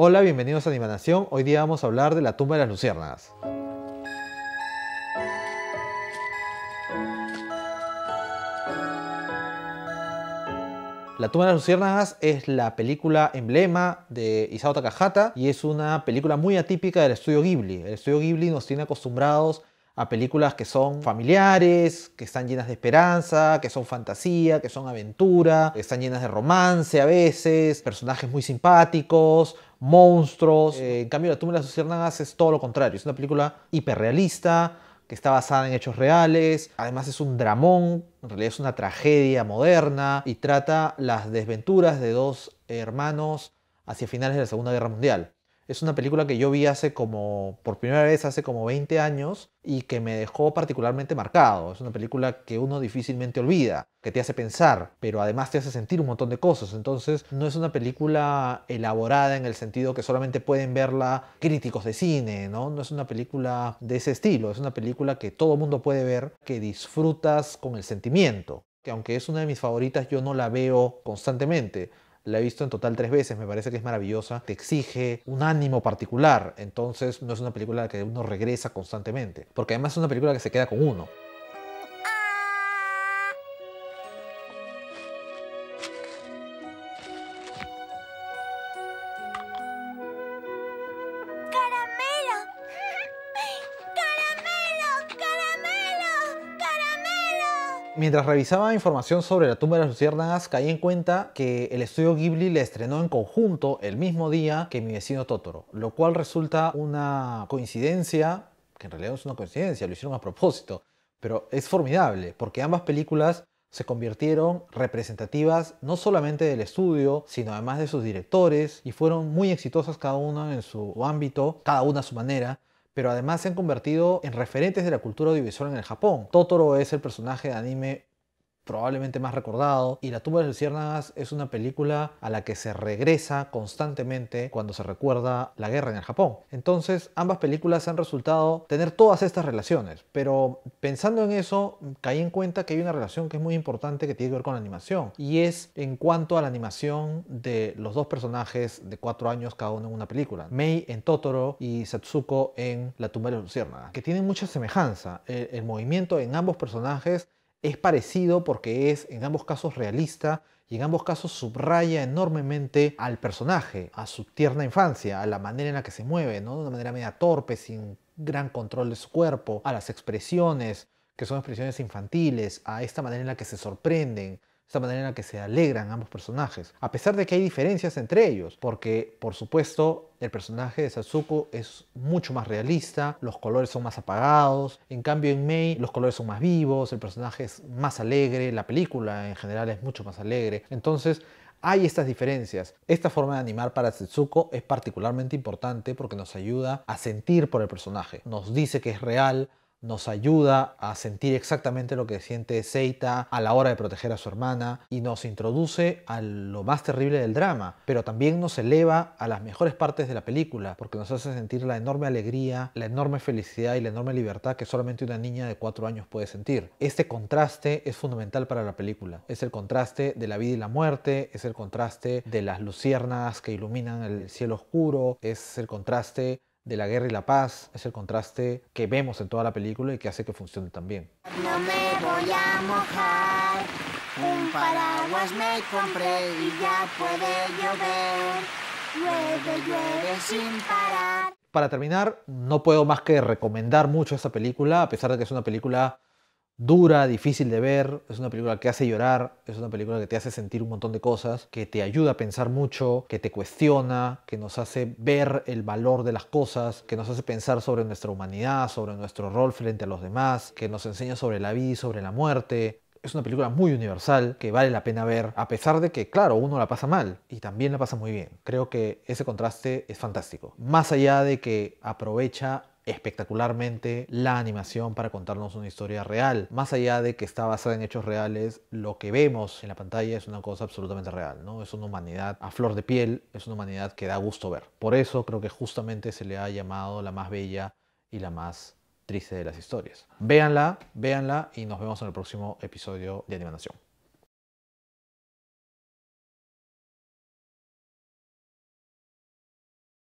Hola, bienvenidos a Animanación. Hoy día vamos a hablar de la tumba de las luciérnagas. La tumba de las luciérnagas es la película emblema de Isao Takahata y es una película muy atípica del estudio Ghibli. El estudio Ghibli nos tiene acostumbrados a películas que son familiares, que están llenas de esperanza, que son fantasía, que son aventura, que están llenas de romance a veces, personajes muy simpáticos, monstruos. Eh, en cambio, La tumba de las es todo lo contrario, es una película hiperrealista, que está basada en hechos reales, además es un dramón, en realidad es una tragedia moderna y trata las desventuras de dos hermanos hacia finales de la Segunda Guerra Mundial. Es una película que yo vi hace como, por primera vez hace como 20 años y que me dejó particularmente marcado. Es una película que uno difícilmente olvida, que te hace pensar, pero además te hace sentir un montón de cosas. Entonces no es una película elaborada en el sentido que solamente pueden verla críticos de cine, ¿no? No es una película de ese estilo, es una película que todo mundo puede ver, que disfrutas con el sentimiento. Que aunque es una de mis favoritas, yo no la veo constantemente la he visto en total tres veces, me parece que es maravillosa. Te exige un ánimo particular, entonces no es una película que uno regresa constantemente, porque además es una película que se queda con uno. mientras revisaba información sobre la tumba de las luciérnagas, caí en cuenta que el estudio Ghibli le estrenó en conjunto el mismo día que mi vecino Totoro, lo cual resulta una coincidencia, que en realidad es una coincidencia, lo hicieron a propósito, pero es formidable, porque ambas películas se convirtieron representativas no solamente del estudio, sino además de sus directores, y fueron muy exitosas cada una en su ámbito, cada una a su manera, pero además se han convertido en referentes de la cultura audiovisual en el Japón. Totoro es el personaje de anime probablemente más recordado. Y La tumba de los luciérnagas es una película a la que se regresa constantemente cuando se recuerda la guerra en el Japón. Entonces, ambas películas han resultado tener todas estas relaciones, pero pensando en eso, caí en cuenta que hay una relación que es muy importante que tiene que ver con la animación, y es en cuanto a la animación de los dos personajes de cuatro años cada uno en una película, Mei en Totoro y Satsuko en La tumba de los luciérnagas, que tienen mucha semejanza. el movimiento en ambos personajes es parecido porque es en ambos casos realista y en ambos casos subraya enormemente al personaje, a su tierna infancia, a la manera en la que se mueve, ¿no? de una manera media torpe, sin gran control de su cuerpo, a las expresiones, que son expresiones infantiles, a esta manera en la que se sorprenden, esta manera en que se alegran ambos personajes, a pesar de que hay diferencias entre ellos, porque por supuesto el personaje de Satsuko es mucho más realista, los colores son más apagados, en cambio en Mei los colores son más vivos, el personaje es más alegre, la película en general es mucho más alegre, entonces hay estas diferencias. Esta forma de animar para Setsuko es particularmente importante porque nos ayuda a sentir por el personaje, nos dice que es real, nos ayuda a sentir exactamente lo que siente Seita a la hora de proteger a su hermana y nos introduce a lo más terrible del drama, pero también nos eleva a las mejores partes de la película porque nos hace sentir la enorme alegría, la enorme felicidad y la enorme libertad que solamente una niña de cuatro años puede sentir. Este contraste es fundamental para la película, es el contraste de la vida y la muerte, es el contraste de las luciernas que iluminan el cielo oscuro, es el contraste de la guerra y la paz, es el contraste que vemos en toda la película y que hace que funcione también. No me voy a mojar, un paraguas me compré y ya puede llover, llueve, sin parar. Para terminar, no puedo más que recomendar mucho esta película, a pesar de que es una película dura, difícil de ver, es una película que hace llorar, es una película que te hace sentir un montón de cosas, que te ayuda a pensar mucho, que te cuestiona, que nos hace ver el valor de las cosas, que nos hace pensar sobre nuestra humanidad, sobre nuestro rol frente a los demás, que nos enseña sobre la vida, sobre la muerte. Es una película muy universal que vale la pena ver, a pesar de que, claro, uno la pasa mal y también la pasa muy bien. Creo que ese contraste es fantástico. Más allá de que aprovecha espectacularmente la animación para contarnos una historia real. Más allá de que está basada en hechos reales, lo que vemos en la pantalla es una cosa absolutamente real, ¿no? Es una humanidad a flor de piel, es una humanidad que da gusto ver. Por eso creo que justamente se le ha llamado la más bella y la más triste de las historias. Véanla, véanla y nos vemos en el próximo episodio de Animación.